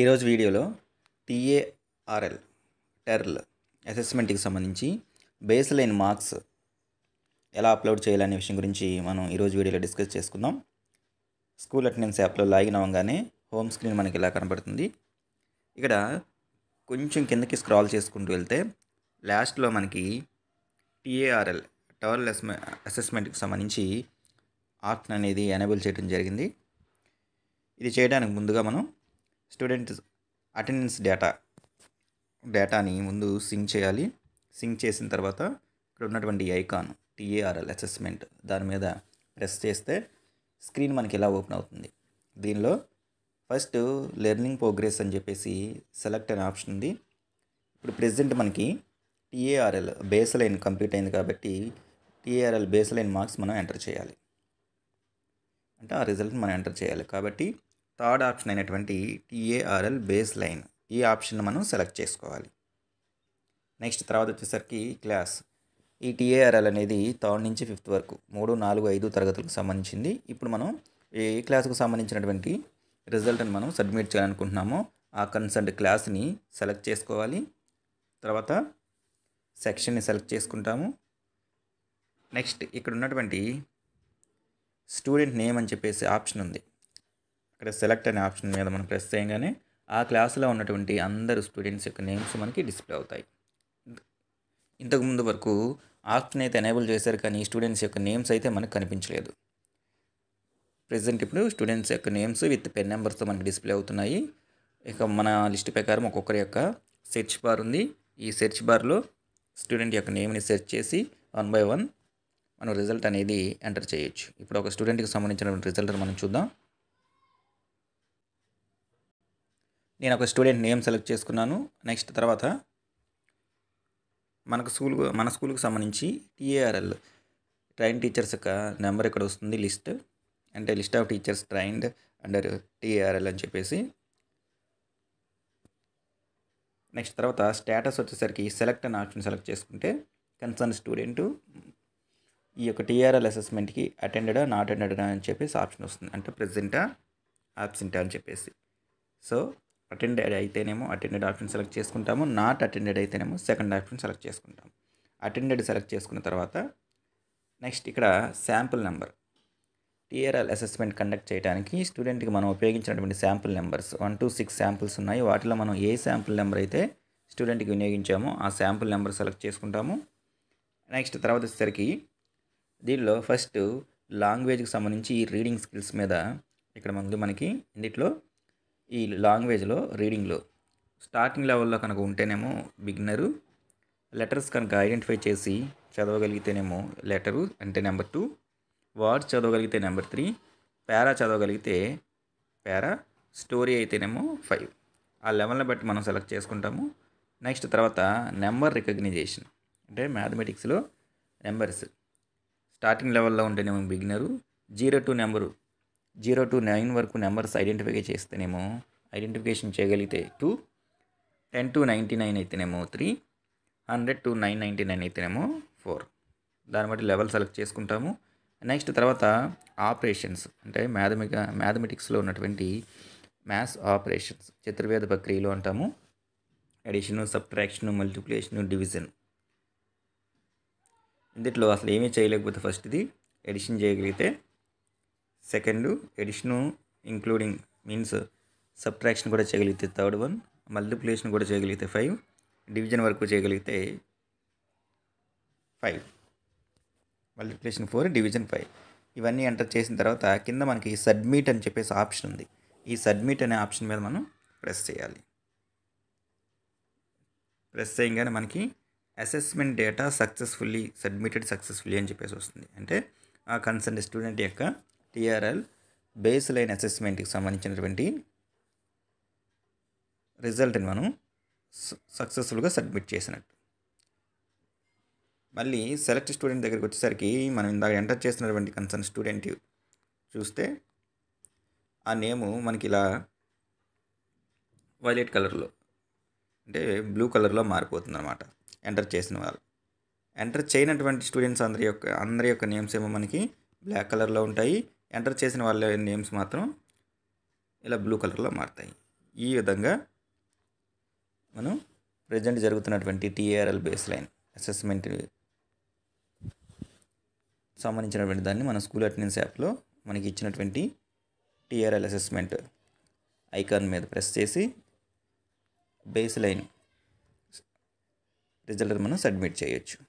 ఈరోజు వీడియోలో TARL TARL అసెస్మెంట్కి సంబంధించి బేస్ లైన్ మార్క్స్ ఎలా అప్లోడ్ చేయాలనే విషయం గురించి మనం ఈరోజు వీడియోలో డిస్కస్ చేసుకుందాం స్కూల్ అటెండెన్స్ యాప్లో లాగిన్ అవ్వగానే హోమ్ స్క్రీన్ మనకి ఇలా కనబడుతుంది ఇక్కడ కొంచెం కిందకి స్క్రాల్ చేసుకుంటూ వెళ్తే లాస్ట్లో మనకి టీఏఆర్ఎల్ టవర్ అసెస్మెంట్కి సంబంధించి ఆప్షన్ అనేది ఎనేబుల్ చేయడం జరిగింది ఇది చేయడానికి ముందుగా మనం స్టూడెంట్ అటెండెన్స్ డేటా డేటాని ముందు సింక్ చేయాలి సింక్ చేసిన తర్వాత ఇక్కడ ఉన్నటువంటి ఐకాన్ టీఏఆర్ఎల్ అసెస్మెంట్ దాని మీద ప్రెస్ చేస్తే స్క్రీన్ మనకి ఇలా ఓపెన్ అవుతుంది దీనిలో ఫస్ట్ లెర్నింగ్ ప్రోగ్రెస్ అని చెప్పేసి సెలెక్ట్ అనే ఆప్షన్ ఉంది ఇప్పుడు ప్రెసెంట్ మనకి టీఏఆర్ఎల్ బేస్ లైన్ కంప్లీట్ అయింది కాబట్టి టీఏఆర్ఎల్ బేస్ లైన్ మార్క్స్ మనం ఎంటర్ చేయాలి అంటే ఆ రిజల్ట్ మనం ఎంటర్ చేయాలి కాబట్టి థర్డ్ ఆప్షన్ అయినటువంటి టీఏఆర్ఎల్ బేస్ లైన్ ఈ ఆప్షన్ మనం సెలెక్ట్ చేసుకోవాలి నెక్స్ట్ తర్వాత వచ్చేసరికి క్లాస్ ఈ టీఏఆర్ఎల్ అనేది థర్డ్ నుంచి ఫిఫ్త్ వరకు మూడు నాలుగు ఐదు తరగతులకు సంబంధించింది ఇప్పుడు మనం ఏ క్లాస్కు సంబంధించినటువంటి రిజల్ట్ని మనం సబ్మిట్ చేయాలనుకుంటున్నామో ఆ కన్సర్ట్ క్లాస్ని సెలెక్ట్ చేసుకోవాలి తర్వాత సెక్షన్ని సెలెక్ట్ చేసుకుంటాము నెక్స్ట్ ఇక్కడ ఉన్నటువంటి స్టూడెంట్ నేమ్ అని చెప్పేసి ఆప్షన్ ఉంది ఇక్కడ సెలెక్ట్ అనే ఆప్షన్ మీద మనం ప్రెస్ చేయగానే ఆ క్లాసులో ఉన్నటువంటి అందరు స్టూడెంట్స్ యొక్క నేమ్స్ మనకి డిస్ప్లే అవుతాయి ఇంతకుముందు వరకు ఆప్షన్ అయితే ఎనేబుల్ చేశారు కానీ స్టూడెంట్స్ యొక్క నేమ్స్ అయితే మనకు కనిపించలేదు ప్రజెంట్ ఇప్పుడు స్టూడెంట్స్ యొక్క నేమ్స్ విత్ పెన్ నెంబర్స్తో మనకి డిస్ప్లే అవుతున్నాయి ఇక మన లిస్ట్ ప్రకారం ఒక్కొక్కరి యొక్క సెర్చ్ బార్ ఉంది ఈ సెర్చ్ బార్లో స్టూడెంట్ యొక్క నేమ్ని సెర్చ్ చేసి వన్ బై వన్ మనం రిజల్ట్ అనేది ఎంటర్ చేయొచ్చు ఇప్పుడు ఒక స్టూడెంట్కి సంబంధించిన రిజల్ట్ మనం చూద్దాం నేను ఒక స్టూడెంట్ నేమ్ సెలెక్ట్ చేసుకున్నాను నెక్స్ట్ తర్వాత మనకు స్కూల్ మన స్కూల్కి సంబంధించి టీఏఆర్ఎల్ ట్రైన్ టీచర్స్ యొక్క నెంబర్ ఇక్కడ వస్తుంది లిస్ట్ అంటే list of teachers trained under TARL అని చెప్పేసి నెక్స్ట్ తర్వాత స్టేటస్ వచ్చేసరికి సెలెక్ట్ అని ఆప్షన్ సెలెక్ట్ చేసుకుంటే కన్సర్న్ స్టూడెంట్ ఈ యొక్క టీఆర్ఎల్ అసెస్మెంట్కి అటెండెడా నాట్ అటెండెడా అని చెప్పేసి ఆప్షన్ వస్తుంది అంటే ప్రెసెంటా ఆబ్సెంటా అని చెప్పేసి సో అటెండెడ్ అయితేనేమో అటెండెడ్ ఆప్షన్ సెలెక్ట్ చేసుకుంటాము నాట్ అటెండెడ్ అయితేనేమో సెకండ్ ఆప్షన్ సెలెక్ట్ చేసుకుంటాము అటెండెడ్ సెలెక్ట్ చేసుకున్న తర్వాత నెక్స్ట్ ఇక్కడ sample number TRL assessment conduct చేయడానికి స్టూడెంట్కి మనం ఉపయోగించినటువంటి sample numbers one two six samples ఉన్నాయి వాటిలో మనం ఏ శాంపుల్ నెంబర్ అయితే స్టూడెంట్కి వినియోగించామో ఆ శాంపుల్ నెంబర్ సెలెక్ట్ చేసుకుంటాము నెక్స్ట్ తర్వాత వచ్చేసరికి దీనిలో ఫస్ట్ లాంగ్వేజ్కి సంబంధించి రీడింగ్ స్కిల్స్ మీద ఇక్కడ ముందు మనకి ఇందులో ఈ లాంగ్వేజ్లో రీడింగ్లో స్టార్టింగ్ లెవెల్లో కనుక ఉంటేనేమో బిగ్నరు లెటర్స్ కనుక ఐడెంటిఫై చేసి చదవగలిగితేనేమో లెటరు అంటే నెంబర్ టూ వర్డ్స్ చదవగలిగితే నెంబర్ త్రీ పేరా చదవగలిగితే పేరా స్టోరీ అయితేనేమో ఫైవ్ ఆ లెవెల్ని బట్టి మనం సెలెక్ట్ చేసుకుంటాము నెక్స్ట్ తర్వాత నెంబర్ రికగ్నైజేషన్ అంటే మ్యాథమెటిక్స్లో నెంబర్స్ స్టార్టింగ్ లెవెల్లో ఉంటేనేమో beginner zero two number zero to nine వరకు నెంబర్స్ ఐడెంటిఫై చేస్తేనేమో ఐడెంటిఫికేషన్ చేయగలిగితే two ten to ninety nine అయితేనేమో three hundred to nine ninety nine అయితేనేమో ఫోర్ దాన్ని బట్టి లెవెల్ సెలెక్ట్ చేసుకుంటాము నెక్స్ట్ తర్వాత ఆపరేషన్స్ అంటే మ్యాథమిక మ్యాథమెటిక్స్లో ఉన్నటువంటి మ్యాథ్స్ ఆపరేషన్స్ చతుర్వేద ప్రక్రియలు అంటాము అడిషను సబ్ట్రాక్షను మల్టిప్లికేషను డివిజన్ ఇందులో అసలు ఏమీ చేయలేకపోతే ఫస్ట్ది ఎడిషన్ చేయగలిగితే second addition including means subtraction కూడా చేయగలిగితే థర్డ్ వన్ మల్టిప్లికేషన్ కూడా చేయగలిగితే ఫైవ్ డివిజన్ వరకు చేయగలిగితే five multiplication four division five ఇవన్నీ ఎంటర్ చేసిన తర్వాత కింద మనకి సబ్మిట్ అని చెప్పేసి ఆప్షన్ ఉంది ఈ సబ్మిట్ అనే ఆప్షన్ మీద మనం ప్రెస్ చేయాలి ప్రెస్ చేయగానే మనకి assessment data successfully submitted successfully అని చెప్పేసి వస్తుంది అంటే ఆ కన్సర్న్ స్టూడెంట్ యొక్క టిఆర్ఎల్ బేస్ లైన్ అసెస్మెంట్కి సంబంధించినటువంటి రిజల్ట్ని మనం సక్సెస్ఫుల్గా సబ్మిట్ చేసినట్టు మళ్ళీ సెలెక్ట్ స్టూడెంట్ దగ్గరికి వచ్చేసరికి మనం ఇందాక ఎంటర్ చేసినటువంటి కన్సర్న్ స్టూడెంట్ చూస్తే ఆ నేము మనకి ఇలా వైలెట్ కలర్లో అంటే బ్లూ కలర్లో మారిపోతుంది అనమాట ఎంటర్ చేసిన వాళ్ళు ఎంటర్ చేయనటువంటి స్టూడెంట్స్ అందరి యొక్క అందరి యొక్క నేమ్స్ ఏమో మనకి బ్లాక్ కలర్లో ఉంటాయి ఎంటర్ చేసిన వాళ్ళ నేమ్స్ మాత్రం ఇలా బ్లూ కలర్లో మారుతాయి ఈ విధంగా మనం ప్రజెంట్ జరుగుతున్నటువంటి టీఆర్ఎల్ బేస్ లైన్ అసెస్మెంట్ సంబంధించినటువంటి దాన్ని మన స్కూల్ అటెండెన్స్ యాప్లో మనకి ఇచ్చినటువంటి టీఆర్ఎల్ అసెస్మెంట్ ఐకాన్ మీద ప్రెస్ చేసి బేస్ లైన్ రిజల్ట్ మనం సబ్మిట్ చేయొచ్చు